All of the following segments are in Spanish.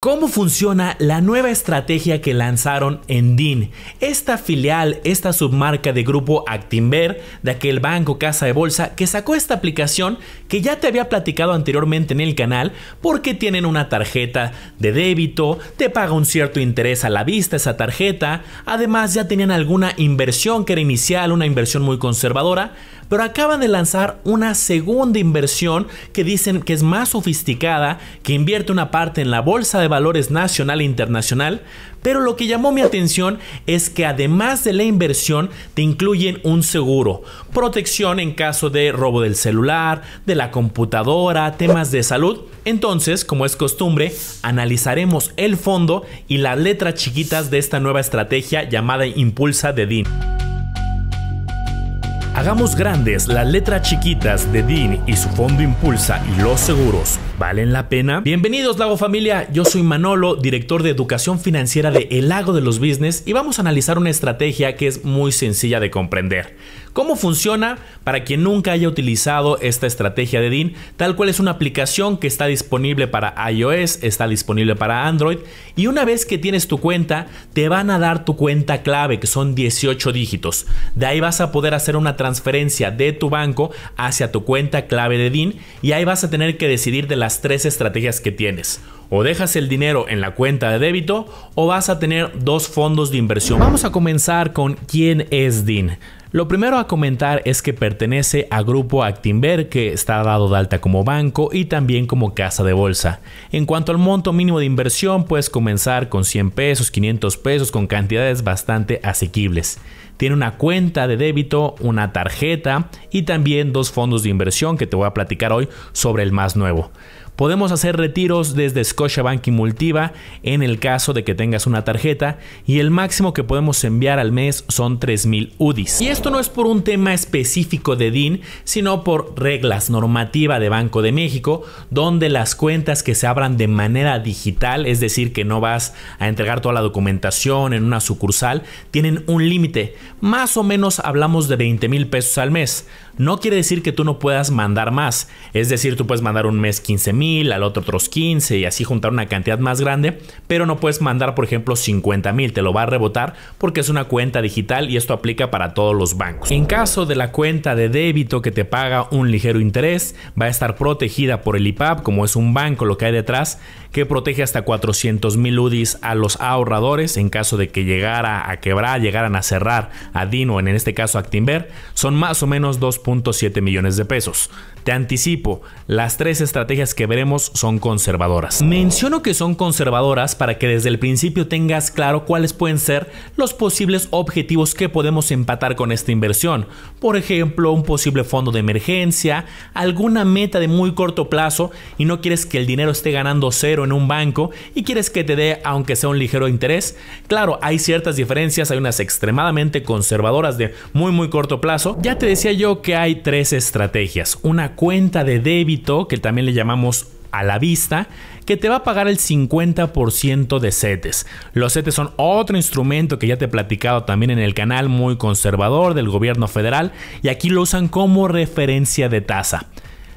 ¿Cómo funciona la nueva estrategia que lanzaron en DIN? Esta filial, esta submarca de grupo Actinver, de aquel banco Casa de Bolsa, que sacó esta aplicación que ya te había platicado anteriormente en el canal, porque tienen una tarjeta de débito, te paga un cierto interés a la vista esa tarjeta, además ya tenían alguna inversión que era inicial, una inversión muy conservadora, pero acaban de lanzar una segunda inversión que dicen que es más sofisticada, que invierte una parte en la Bolsa de Valores Nacional e Internacional, pero lo que llamó mi atención es que además de la inversión te incluyen un seguro, protección en caso de robo del celular, de la computadora, temas de salud. Entonces, como es costumbre, analizaremos el fondo y las letras chiquitas de esta nueva estrategia llamada Impulsa de DIN. Hagamos grandes las letras chiquitas de Dean y su fondo Impulsa y los seguros. ¿Valen la pena? Bienvenidos Lago Familia, yo soy Manolo, director de educación financiera de El Lago de los Business y vamos a analizar una estrategia que es muy sencilla de comprender. ¿Cómo funciona? Para quien nunca haya utilizado esta estrategia de DIN, tal cual es una aplicación que está disponible para iOS, está disponible para Android y una vez que tienes tu cuenta, te van a dar tu cuenta clave que son 18 dígitos. De ahí vas a poder hacer una transferencia de tu banco hacia tu cuenta clave de DIN y ahí vas a tener que decidir de las tres estrategias que tienes. O dejas el dinero en la cuenta de débito o vas a tener dos fondos de inversión. Vamos a comenzar con quién es DIN. Lo primero a comentar es que pertenece a Grupo Actinver, que está dado de alta como banco y también como casa de bolsa. En cuanto al monto mínimo de inversión, puedes comenzar con 100 pesos, 500 pesos, con cantidades bastante asequibles. Tiene una cuenta de débito, una tarjeta y también dos fondos de inversión que te voy a platicar hoy sobre el más nuevo. Podemos hacer retiros desde Scotiabank y Multiva en el caso de que tengas una tarjeta y el máximo que podemos enviar al mes son 3000 UDIs. Y esto no es por un tema específico de DIN, sino por reglas normativa de Banco de México, donde las cuentas que se abran de manera digital, es decir, que no vas a entregar toda la documentación en una sucursal, tienen un límite. Más o menos hablamos de 20 mil pesos al mes. No quiere decir que tú no puedas mandar más, es decir, tú puedes mandar un mes 15 mil al otro otros 15 y así juntar una cantidad más grande, pero no puedes mandar, por ejemplo, 50 mil, te lo va a rebotar porque es una cuenta digital y esto aplica para todos los bancos. En caso de la cuenta de débito que te paga un ligero interés, va a estar protegida por el IPAP, como es un banco lo que hay detrás, que protege hasta 400 mil UDIs a los ahorradores en caso de que llegara a quebrar, llegaran a cerrar a Dino, en este caso a Actinver, son más o menos 2.7 millones de pesos. Te anticipo, las tres estrategias que veremos son conservadoras. Menciono que son conservadoras para que desde el principio tengas claro cuáles pueden ser los posibles objetivos que podemos empatar con esta inversión. Por ejemplo, un posible fondo de emergencia, alguna meta de muy corto plazo y no quieres que el dinero esté ganando cero en un banco y quieres que te dé aunque sea un ligero interés. Claro, hay ciertas diferencias, hay unas extremadamente conservadoras de muy muy corto plazo. Ya te decía yo que hay tres estrategias. Una cuenta de débito, que también le llamamos a la vista, que te va a pagar el 50% de CETES. Los CETES son otro instrumento que ya te he platicado también en el canal, muy conservador del gobierno federal, y aquí lo usan como referencia de tasa.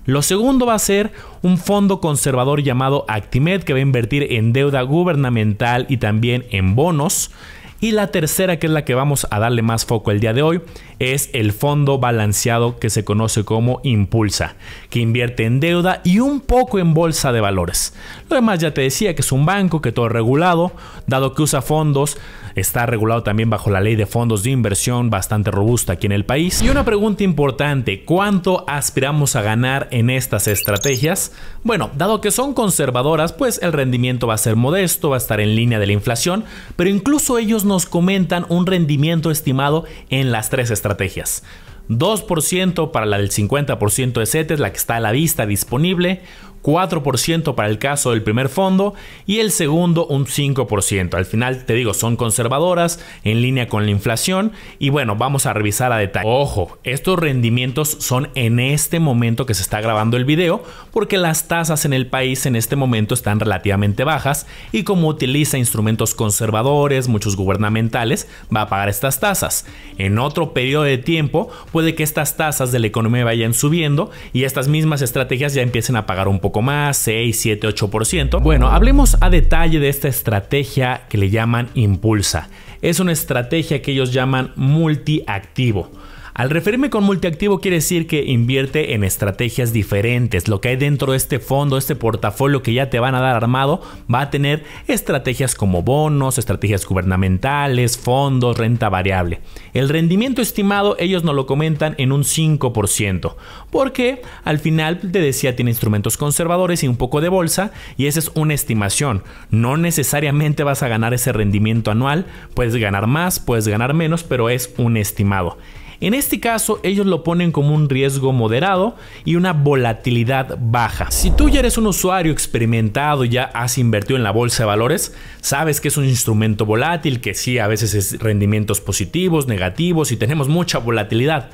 Lo segundo va a ser un fondo conservador llamado Actimed que va a invertir en deuda gubernamental y también en bonos. Y la tercera, que es la que vamos a darle más foco el día de hoy, es el fondo balanceado que se conoce como Impulsa, que invierte en deuda y un poco en bolsa de valores. Lo demás ya te decía que es un banco, que todo es regulado, dado que usa fondos, está regulado también bajo la ley de fondos de inversión bastante robusta aquí en el país. Y una pregunta importante, ¿cuánto aspiramos a ganar en estas estrategias? Bueno, dado que son conservadoras, pues el rendimiento va a ser modesto, va a estar en línea de la inflación, pero incluso ellos nos comentan un rendimiento estimado en las tres estrategias. 2% para la del 50% de CETES, la que está a la vista disponible, 4% para el caso del primer fondo y el segundo un 5%. Al final te digo, son conservadoras en línea con la inflación y bueno, vamos a revisar a detalle. Ojo, estos rendimientos son en este momento que se está grabando el video porque las tasas en el país en este momento están relativamente bajas y como utiliza instrumentos conservadores, muchos gubernamentales, va a pagar estas tasas. En otro periodo de tiempo puede que estas tasas de la economía vayan subiendo y estas mismas estrategias ya empiecen a pagar un poco más, 6, 7, 8%. Bueno, hablemos a detalle de esta estrategia que le llaman Impulsa. Es una estrategia que ellos llaman multiactivo. Al referirme con multiactivo quiere decir que invierte en estrategias diferentes. Lo que hay dentro de este fondo, este portafolio que ya te van a dar armado, va a tener estrategias como bonos, estrategias gubernamentales, fondos, renta variable. El rendimiento estimado ellos nos lo comentan en un 5%, porque al final te decía tiene instrumentos conservadores y un poco de bolsa y esa es una estimación. No necesariamente vas a ganar ese rendimiento anual, puedes ganar más, puedes ganar menos, pero es un estimado. En este caso, ellos lo ponen como un riesgo moderado y una volatilidad baja. Si tú ya eres un usuario experimentado, ya has invertido en la bolsa de valores, sabes que es un instrumento volátil, que sí, a veces es rendimientos positivos, negativos y tenemos mucha volatilidad.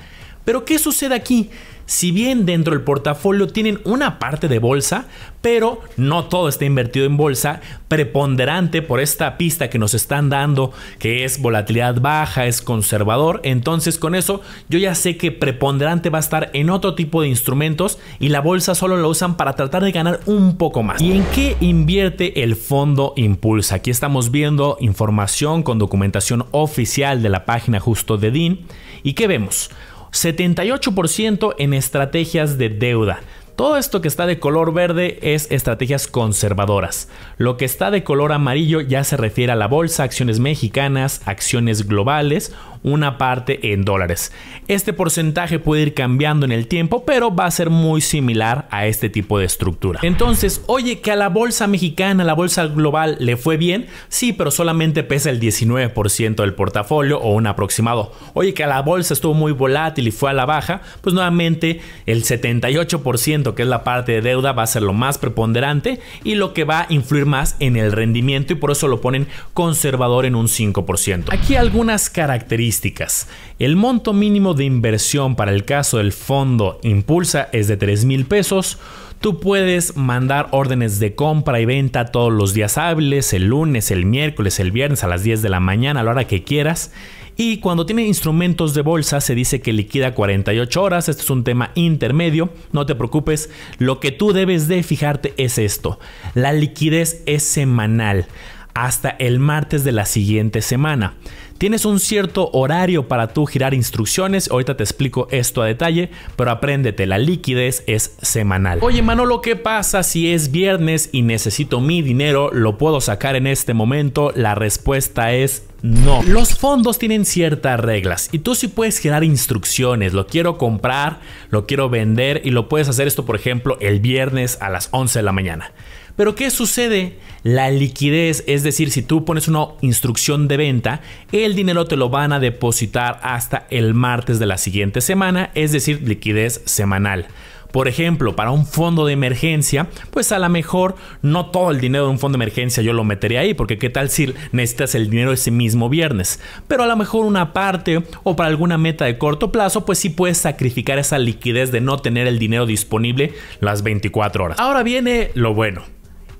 Pero ¿qué sucede aquí? Si bien dentro del portafolio tienen una parte de bolsa, pero no todo está invertido en bolsa, preponderante por esta pista que nos están dando, que es volatilidad baja, es conservador, entonces con eso yo ya sé que preponderante va a estar en otro tipo de instrumentos y la bolsa solo la usan para tratar de ganar un poco más. ¿Y en qué invierte el fondo Impulsa? Aquí estamos viendo información con documentación oficial de la página justo de DIN y ¿qué vemos? 78% en estrategias de deuda, todo esto que está de color verde es estrategias conservadoras. Lo que está de color amarillo ya se refiere a la bolsa, acciones mexicanas, acciones globales, una parte en dólares. Este porcentaje puede ir cambiando en el tiempo, pero va a ser muy similar a este tipo de estructura. Entonces, oye, que a la bolsa mexicana, a la bolsa global le fue bien, sí, pero solamente pesa el 19% del portafolio o un aproximado. Oye, que a la bolsa estuvo muy volátil y fue a la baja, pues nuevamente el 78% que es la parte de deuda, va a ser lo más preponderante y lo que va a influir más en el rendimiento y por eso lo ponen conservador en un 5%. Aquí algunas características. El monto mínimo de inversión para el caso del fondo Impulsa es de 3 mil pesos. Tú puedes mandar órdenes de compra y venta todos los días hábiles, el lunes, el miércoles, el viernes a las 10 de la mañana, a la hora que quieras. Y cuando tiene instrumentos de bolsa se dice que liquida 48 horas. Este es un tema intermedio. No te preocupes. Lo que tú debes de fijarte es esto. La liquidez es semanal hasta el martes de la siguiente semana. Tienes un cierto horario para tú girar instrucciones, ahorita te explico esto a detalle, pero apréndete, la liquidez es semanal. Oye Manolo, ¿qué pasa si es viernes y necesito mi dinero? ¿Lo puedo sacar en este momento? La respuesta es no. Los fondos tienen ciertas reglas y tú sí puedes girar instrucciones. Lo quiero comprar, lo quiero vender y lo puedes hacer esto, por ejemplo, el viernes a las 11 de la mañana. Pero ¿qué sucede? La liquidez, es decir, si tú pones una instrucción de venta, el dinero te lo van a depositar hasta el martes de la siguiente semana, es decir, liquidez semanal. Por ejemplo, para un fondo de emergencia, pues a lo mejor no todo el dinero de un fondo de emergencia yo lo metería ahí, porque qué tal si necesitas el dinero ese mismo viernes. Pero a lo mejor una parte o para alguna meta de corto plazo, pues sí puedes sacrificar esa liquidez de no tener el dinero disponible las 24 horas. Ahora viene lo bueno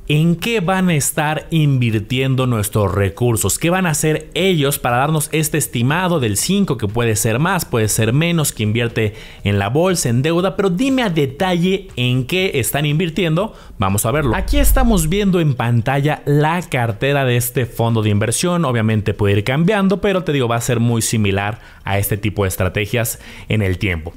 en qué van a estar invirtiendo nuestros recursos, qué van a hacer ellos para darnos este estimado del 5 que puede ser más, puede ser menos, que invierte en la bolsa, en deuda, pero dime a detalle en qué están invirtiendo, vamos a verlo. Aquí estamos viendo en pantalla la cartera de este fondo de inversión, obviamente puede ir cambiando, pero te digo, va a ser muy similar a este tipo de estrategias en el tiempo.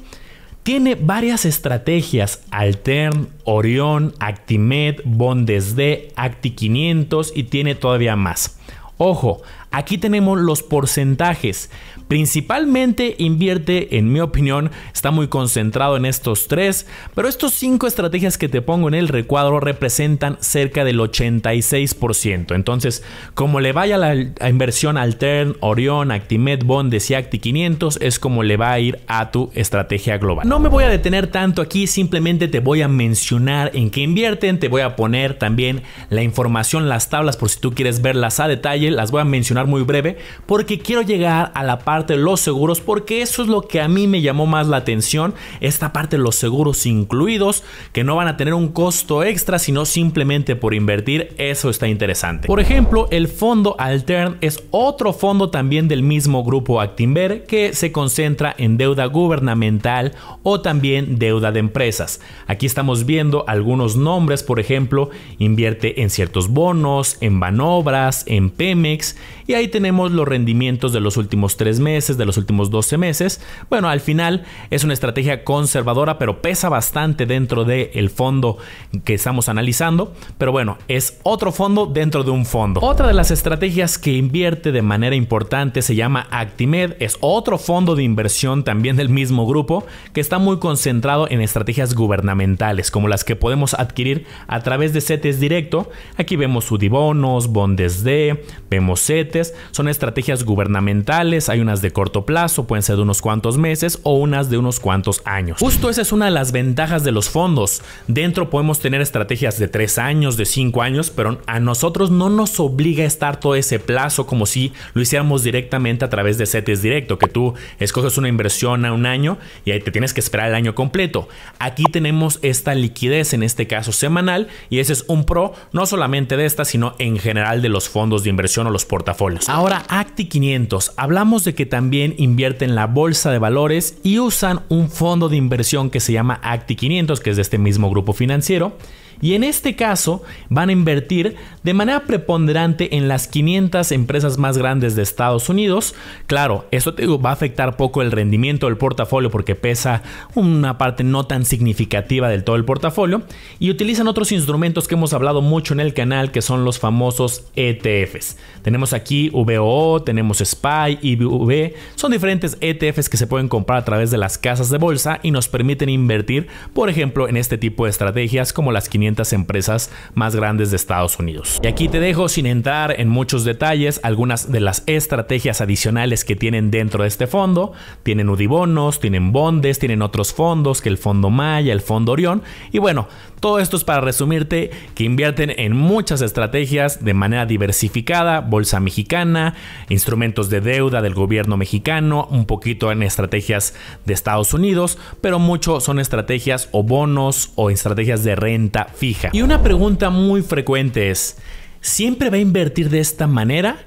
Tiene varias estrategias, Altern, Orion, Actimed, Bondes D, Acti 500 y tiene todavía más. Ojo, Aquí tenemos los porcentajes. Principalmente invierte, en mi opinión, está muy concentrado en estos tres, pero estos cinco estrategias que te pongo en el recuadro representan cerca del 86%. Entonces, como le vaya la inversión Altern, Orion, Actimed, Bondes y Acti 500, es como le va a ir a tu estrategia global. No me voy a detener tanto aquí, simplemente te voy a mencionar en qué invierten, te voy a poner también la información, las tablas, por si tú quieres verlas a detalle, las voy a mencionar muy breve porque quiero llegar a la parte de los seguros porque eso es lo que a mí me llamó más la atención, esta parte de los seguros incluidos que no van a tener un costo extra sino simplemente por invertir, eso está interesante. Por ejemplo, el fondo Altern es otro fondo también del mismo grupo Actinver que se concentra en deuda gubernamental o también deuda de empresas. Aquí estamos viendo algunos nombres, por ejemplo, invierte en ciertos bonos, en Banobras, en Pemex, y ahí tenemos los rendimientos de los últimos tres meses, de los últimos 12 meses. Bueno, al final es una estrategia conservadora, pero pesa bastante dentro del el fondo que estamos analizando. Pero bueno, es otro fondo dentro de un fondo. Otra de las estrategias que invierte de manera importante se llama Actimed, es otro fondo de inversión también del mismo grupo que está muy concentrado en estrategias gubernamentales, como las que podemos adquirir a través de CETES directo. Aquí vemos Udibonos, Bondes D, vemos CETES son estrategias gubernamentales, hay unas de corto plazo, pueden ser de unos cuantos meses o unas de unos cuantos años. Justo esa es una de las ventajas de los fondos. Dentro podemos tener estrategias de tres años, de cinco años, pero a nosotros no nos obliga a estar todo ese plazo como si lo hiciéramos directamente a través de CETES directo, que tú escoges una inversión a un año y ahí te tienes que esperar el año completo. Aquí tenemos esta liquidez, en este caso semanal, y ese es un pro no solamente de esta, sino en general de los fondos de inversión o los portafolios. Ahora Acti 500, hablamos de que también invierten en la bolsa de valores y usan un fondo de inversión que se llama Acti 500, que es de este mismo grupo financiero. Y en este caso van a invertir de manera preponderante en las 500 empresas más grandes de Estados Unidos. Claro, eso va a afectar poco el rendimiento del portafolio porque pesa una parte no tan significativa del todo el portafolio. Y utilizan otros instrumentos que hemos hablado mucho en el canal que son los famosos ETFs. Tenemos aquí VOO, tenemos SPY, IBV. Son diferentes ETFs que se pueden comprar a través de las casas de bolsa y nos permiten invertir, por ejemplo, en este tipo de estrategias como las 500 empresas más grandes de Estados Unidos. Y aquí te dejo sin entrar en muchos detalles algunas de las estrategias adicionales que tienen dentro de este fondo. Tienen Udibonos, tienen Bondes, tienen otros fondos que el Fondo Maya, el Fondo Orión. Y bueno, todo esto es para resumirte que invierten en muchas estrategias de manera diversificada, bolsa mexicana, instrumentos de deuda del gobierno mexicano, un poquito en estrategias de Estados Unidos, pero mucho son estrategias o bonos o estrategias de renta fija. Y una pregunta muy frecuente es, ¿siempre va a invertir de esta manera?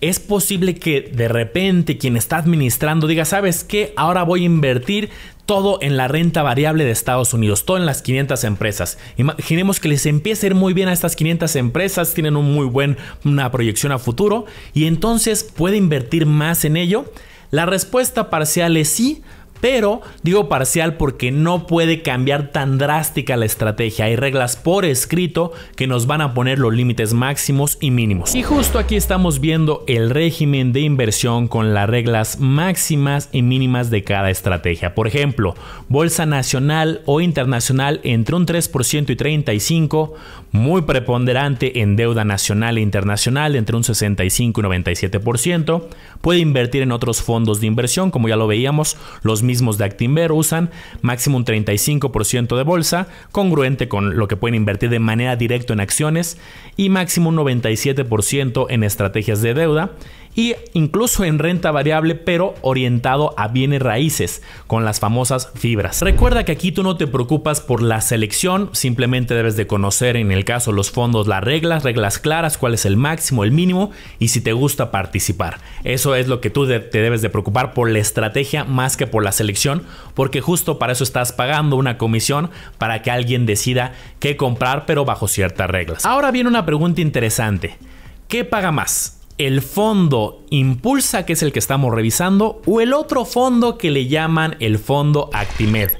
es posible que de repente quien está administrando diga, ¿sabes qué? Ahora voy a invertir todo en la renta variable de Estados Unidos, todo en las 500 empresas. Imaginemos que les empiece a ir muy bien a estas 500 empresas, tienen un muy buen, una proyección a futuro y entonces puede invertir más en ello. La respuesta parcial es sí, pero digo parcial porque no puede cambiar tan drástica la estrategia. Hay reglas por escrito que nos van a poner los límites máximos y mínimos. Y justo aquí estamos viendo el régimen de inversión con las reglas máximas y mínimas de cada estrategia. Por ejemplo, bolsa nacional o internacional entre un 3% y 35%, muy preponderante en deuda nacional e internacional entre un 65 y 97%. Puede invertir en otros fondos de inversión, como ya lo veíamos, los mismos de Actinver usan máximo un 35% de bolsa, congruente con lo que pueden invertir de manera directa en acciones, y máximo un 97% en estrategias de deuda, y incluso en renta variable, pero orientado a bienes raíces con las famosas fibras. Recuerda que aquí tú no te preocupas por la selección, simplemente debes de conocer en el caso los fondos, las reglas, reglas claras, cuál es el máximo, el mínimo y si te gusta participar. Eso es lo que tú te debes de preocupar por la estrategia más que por la selección, porque justo para eso estás pagando una comisión para que alguien decida qué comprar, pero bajo ciertas reglas. Ahora viene una pregunta interesante. ¿Qué paga más? el fondo Impulsa, que es el que estamos revisando, o el otro fondo que le llaman el fondo Actimed.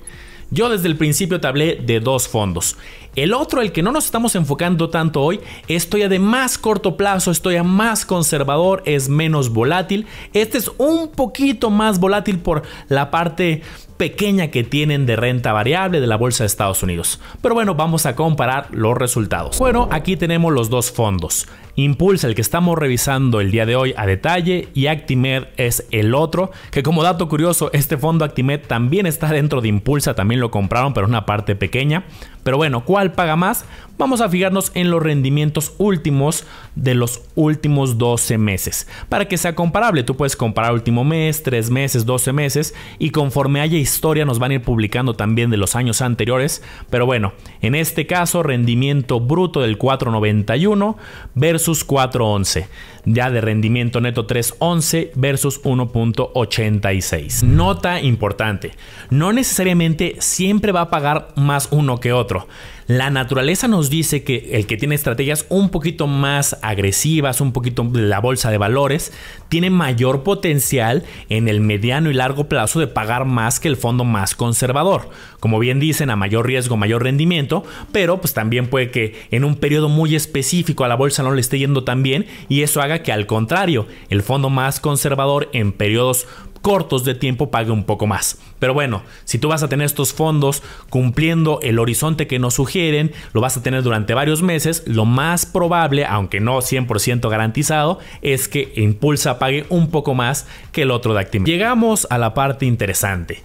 Yo desde el principio te hablé de dos fondos. El otro, el que no nos estamos enfocando tanto hoy, estoy a de más corto plazo, estoy a más conservador, es menos volátil. Este es un poquito más volátil por la parte pequeña que tienen de renta variable de la bolsa de Estados Unidos. Pero bueno, vamos a comparar los resultados. Bueno, aquí tenemos los dos fondos. Impulsa, el que estamos revisando el día de hoy a detalle, y Actimed es el otro, que como dato curioso, este fondo Actimed también está dentro de Impulsa, también lo compraron, pero es una parte pequeña. Pero bueno, ¿cuál paga más? vamos a fijarnos en los rendimientos últimos de los últimos 12 meses. Para que sea comparable, tú puedes comparar último mes, 3 meses, 12 meses y conforme haya historia nos van a ir publicando también de los años anteriores. Pero bueno, en este caso rendimiento bruto del 4.91 versus 4.11. Ya de rendimiento neto 3.11 versus 1.86. Nota importante, no necesariamente siempre va a pagar más uno que otro. La naturaleza nos dice que el que tiene estrategias un poquito más agresivas, un poquito de la bolsa de valores, tiene mayor potencial en el mediano y largo plazo de pagar más que el fondo más conservador. Como bien dicen, a mayor riesgo, mayor rendimiento, pero pues también puede que en un periodo muy específico a la bolsa no le esté yendo tan bien y eso haga que al contrario, el fondo más conservador en periodos cortos de tiempo pague un poco más. Pero bueno, si tú vas a tener estos fondos cumpliendo el horizonte que nos sugieren, lo vas a tener durante varios meses, lo más probable, aunque no 100% garantizado, es que Impulsa pague un poco más que el otro de Actim. Llegamos a la parte interesante.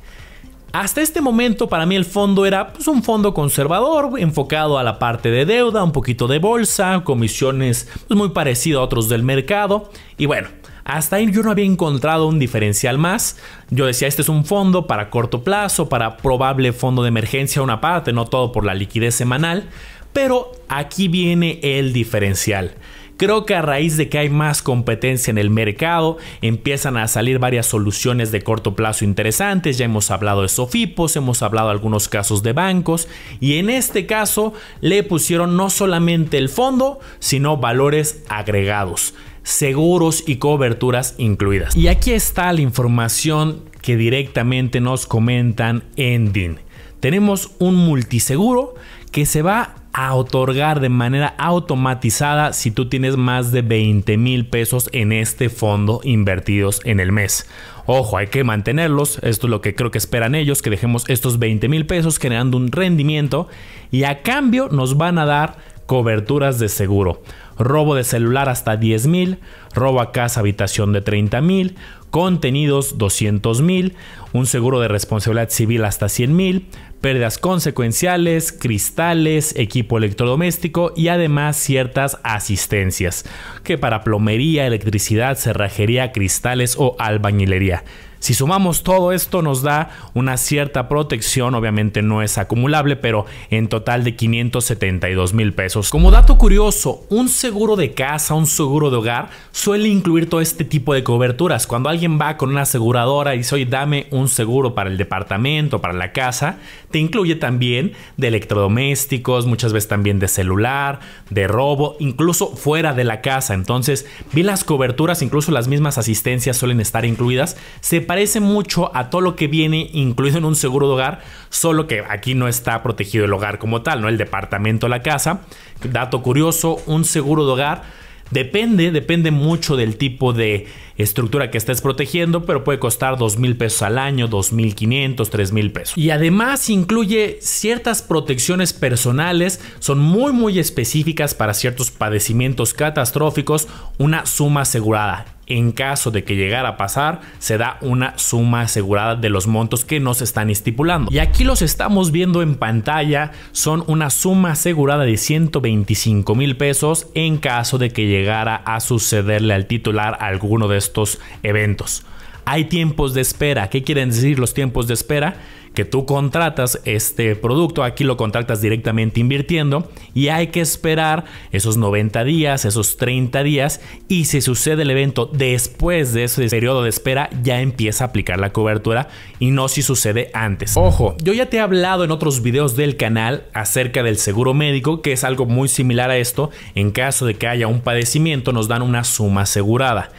Hasta este momento para mí el fondo era pues, un fondo conservador, enfocado a la parte de deuda, un poquito de bolsa, comisiones pues, muy parecido a otros del mercado y bueno, hasta ahí yo no había encontrado un diferencial más. Yo decía, este es un fondo para corto plazo, para probable fondo de emergencia una parte, no todo por la liquidez semanal. Pero aquí viene el diferencial. Creo que a raíz de que hay más competencia en el mercado, empiezan a salir varias soluciones de corto plazo interesantes. Ya hemos hablado de Sofipos, hemos hablado de algunos casos de bancos y en este caso le pusieron no solamente el fondo, sino valores agregados seguros y coberturas incluidas. Y aquí está la información que directamente nos comentan en DIN. Tenemos un multiseguro que se va a otorgar de manera automatizada si tú tienes más de 20 mil pesos en este fondo invertidos en el mes. Ojo, hay que mantenerlos, esto es lo que creo que esperan ellos, que dejemos estos 20 mil pesos generando un rendimiento y a cambio nos van a dar coberturas de seguro robo de celular hasta $10,000, robo a casa habitación de $30,000, contenidos $200,000, un seguro de responsabilidad civil hasta $100,000, pérdidas consecuenciales, cristales, equipo electrodoméstico y además ciertas asistencias, que para plomería, electricidad, cerrajería, cristales o albañilería. Si sumamos todo esto nos da una cierta protección, obviamente no es acumulable, pero en total de 572 mil pesos. Como dato curioso, un seguro de casa, un seguro de hogar suele incluir todo este tipo de coberturas. Cuando alguien va con una aseguradora y dice, oye, dame un seguro para el departamento, para la casa, te incluye también de electrodomésticos, muchas veces también de celular, de robo, incluso fuera de la casa. Entonces, vi las coberturas, incluso las mismas asistencias suelen estar incluidas. Se parece mucho a todo lo que viene incluido en un seguro de hogar, solo que aquí no está protegido el hogar como tal, ¿no? El departamento, la casa. Dato curioso, un seguro de hogar Depende, depende mucho del tipo de estructura que estés protegiendo, pero puede costar dos mil pesos al año, 2.500, 3.000 pesos. Y además incluye ciertas protecciones personales, son muy muy específicas para ciertos padecimientos catastróficos, una suma asegurada en caso de que llegara a pasar, se da una suma asegurada de los montos que nos están estipulando. Y aquí los estamos viendo en pantalla, son una suma asegurada de 125 mil pesos en caso de que llegara a sucederle al titular alguno de estos eventos. Hay tiempos de espera. ¿Qué quieren decir los tiempos de espera? que tú contratas este producto, aquí lo contratas directamente invirtiendo y hay que esperar esos 90 días, esos 30 días y si sucede el evento después de ese periodo de espera ya empieza a aplicar la cobertura y no si sucede antes. Ojo, yo ya te he hablado en otros videos del canal acerca del seguro médico que es algo muy similar a esto, en caso de que haya un padecimiento nos dan una suma asegurada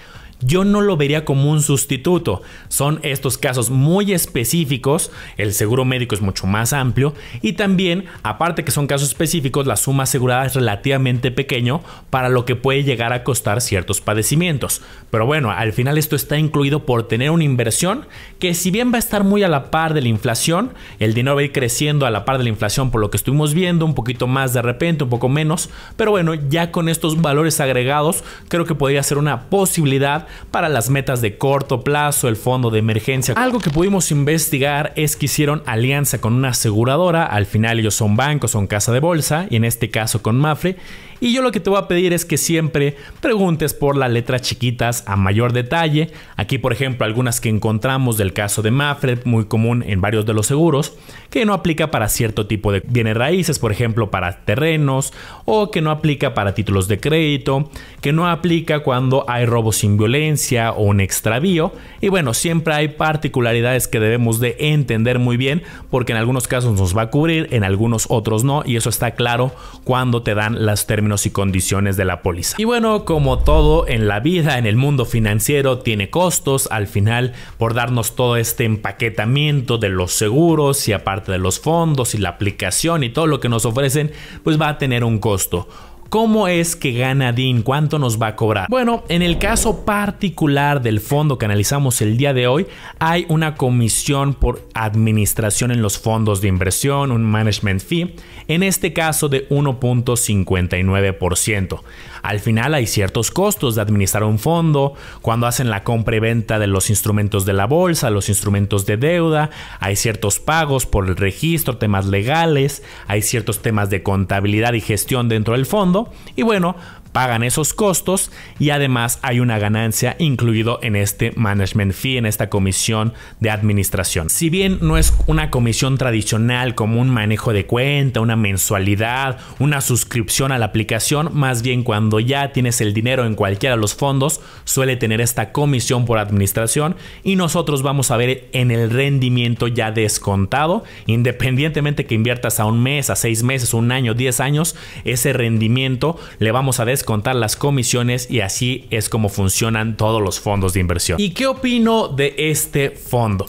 yo no lo vería como un sustituto. Son estos casos muy específicos, el seguro médico es mucho más amplio y también, aparte que son casos específicos, la suma asegurada es relativamente pequeño para lo que puede llegar a costar ciertos padecimientos. Pero bueno, al final esto está incluido por tener una inversión que si bien va a estar muy a la par de la inflación, el dinero va a ir creciendo a la par de la inflación por lo que estuvimos viendo, un poquito más de repente, un poco menos, pero bueno, ya con estos valores agregados creo que podría ser una posibilidad para las metas de corto plazo, el fondo de emergencia. Algo que pudimos investigar es que hicieron alianza con una aseguradora, al final ellos son bancos, son casa de bolsa, y en este caso con Mafre, y yo lo que te voy a pedir es que siempre preguntes por las letras chiquitas a mayor detalle. Aquí, por ejemplo, algunas que encontramos del caso de Mafred, muy común en varios de los seguros, que no aplica para cierto tipo de bienes raíces, por ejemplo, para terrenos, o que no aplica para títulos de crédito, que no aplica cuando hay robos sin violencia o un extravío. Y bueno, siempre hay particularidades que debemos de entender muy bien, porque en algunos casos nos va a cubrir, en algunos otros no, y eso está claro cuando te dan las términos y condiciones de la póliza. Y bueno, como todo en la vida, en el mundo financiero, tiene costos al final por darnos todo este empaquetamiento de los seguros y aparte de los fondos y la aplicación y todo lo que nos ofrecen, pues va a tener un costo. ¿Cómo es que gana Dean? ¿Cuánto nos va a cobrar? Bueno, en el caso particular del fondo que analizamos el día de hoy, hay una comisión por administración en los fondos de inversión, un management fee, en este caso de 1.59%. Al final hay ciertos costos de administrar un fondo, cuando hacen la compra y venta de los instrumentos de la bolsa, los instrumentos de deuda, hay ciertos pagos por el registro, temas legales, hay ciertos temas de contabilidad y gestión dentro del fondo, y bueno, pagan esos costos y además hay una ganancia incluido en este management fee, en esta comisión de administración. Si bien no es una comisión tradicional como un manejo de cuenta, una mensualidad, una suscripción a la aplicación, más bien cuando ya tienes el dinero en cualquiera de los fondos, suele tener esta comisión por administración y nosotros vamos a ver en el rendimiento ya descontado, independientemente que inviertas a un mes, a seis meses, un año, diez años, ese rendimiento le vamos a descontar contar las comisiones y así es como funcionan todos los fondos de inversión. ¿Y qué opino de este fondo?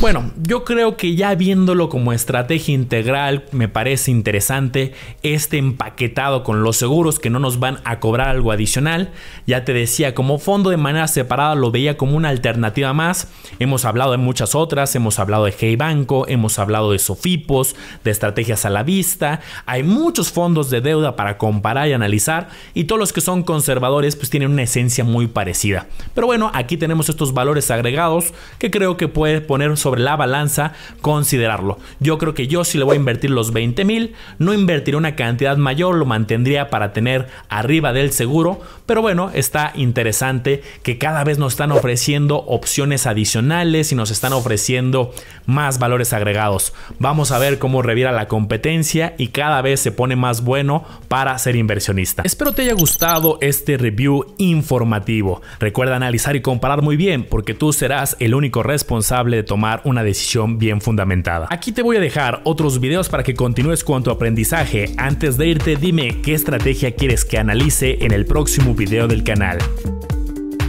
Bueno, yo creo que ya viéndolo como estrategia integral, me parece interesante este empaquetado con los seguros que no nos van a cobrar algo adicional. Ya te decía, como fondo de manera separada lo veía como una alternativa más. Hemos hablado de muchas otras, hemos hablado de Hey Banco, hemos hablado de Sofipos, de estrategias a la vista. Hay muchos fondos de deuda para comparar y analizar y todos los que son conservadores pues tienen una esencia muy parecida. Pero bueno, aquí tenemos estos valores agregados que creo que puede poner sobre la balanza considerarlo. Yo creo que yo si le voy a invertir los 20 mil, no invertiré una cantidad mayor, lo mantendría para tener arriba del seguro, pero bueno, está interesante que cada vez nos están ofreciendo opciones adicionales y nos están ofreciendo más valores agregados. Vamos a ver cómo reviera la competencia y cada vez se pone más bueno para ser inversionista. Espero te haya gustado este review informativo. Recuerda analizar y comparar muy bien porque tú serás el único responsable de tomar una decisión bien fundamentada. Aquí te voy a dejar otros videos para que continúes con tu aprendizaje. Antes de irte, dime qué estrategia quieres que analice en el próximo video del canal.